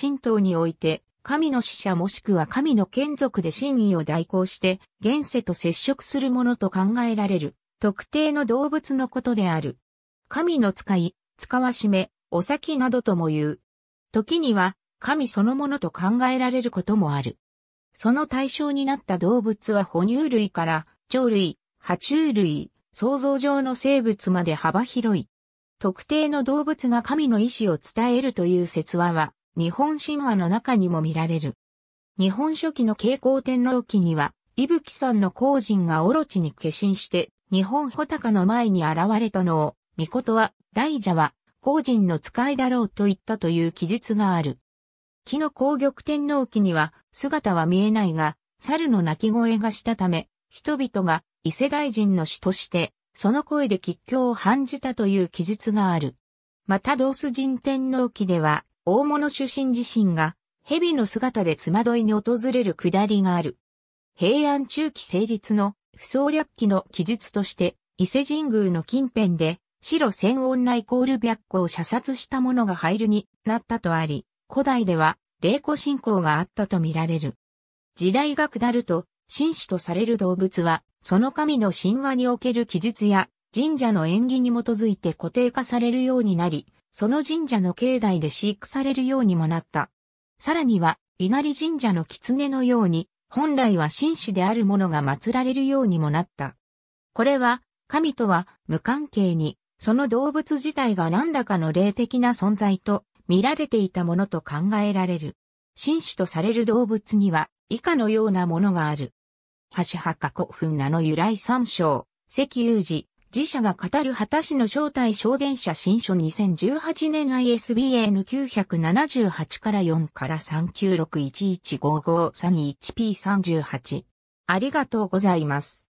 神道において、神の使者もしくは神の眷属で真意を代行して、現世と接触するものと考えられる、特定の動物のことである。神の使い、使わしめ、お先などとも言う。時には、神そのものと考えられることもある。その対象になった動物は哺乳類から、鳥類、爬虫類、想像上の生物まで幅広い。特定の動物が神の意志を伝えるという説話は、日本神話の中にも見られる。日本書紀の慶光天皇記には、伊吹んの皇人がオロチに化身して、日本穂高の前に現れたのを、御事は、大蛇は、皇人の使いだろうと言ったという記述がある。木の皇玉天皇記には、姿は見えないが、猿の鳴き声がしたため、人々が伊勢大臣の死として、その声で吉凶を判じたという記述がある。また同ス人天皇記では、大物出身自身が、蛇の姿でつまどいに訪れるくだりがある。平安中期成立の不創略記の記述として、伊勢神宮の近辺で、白千音内コール白子を射殺した者が入るになったとあり、古代では霊子信仰があったとみられる。時代が下ると、神子とされる動物は、その神の神話における記述や、神社の縁起に基づいて固定化されるようになり、その神社の境内で飼育されるようにもなった。さらには、稲荷神社の狐のように、本来は神士であるものが祀られるようにもなった。これは、神とは無関係に、その動物自体が何らかの霊的な存在と見られていたものと考えられる。神士とされる動物には以下のようなものがある。橋墓古墳名の由来参照、石油寺、自社が語る果たしの正体証言者新書2018年 ISBN 978から4から39611553 1 p 38ありがとうございます。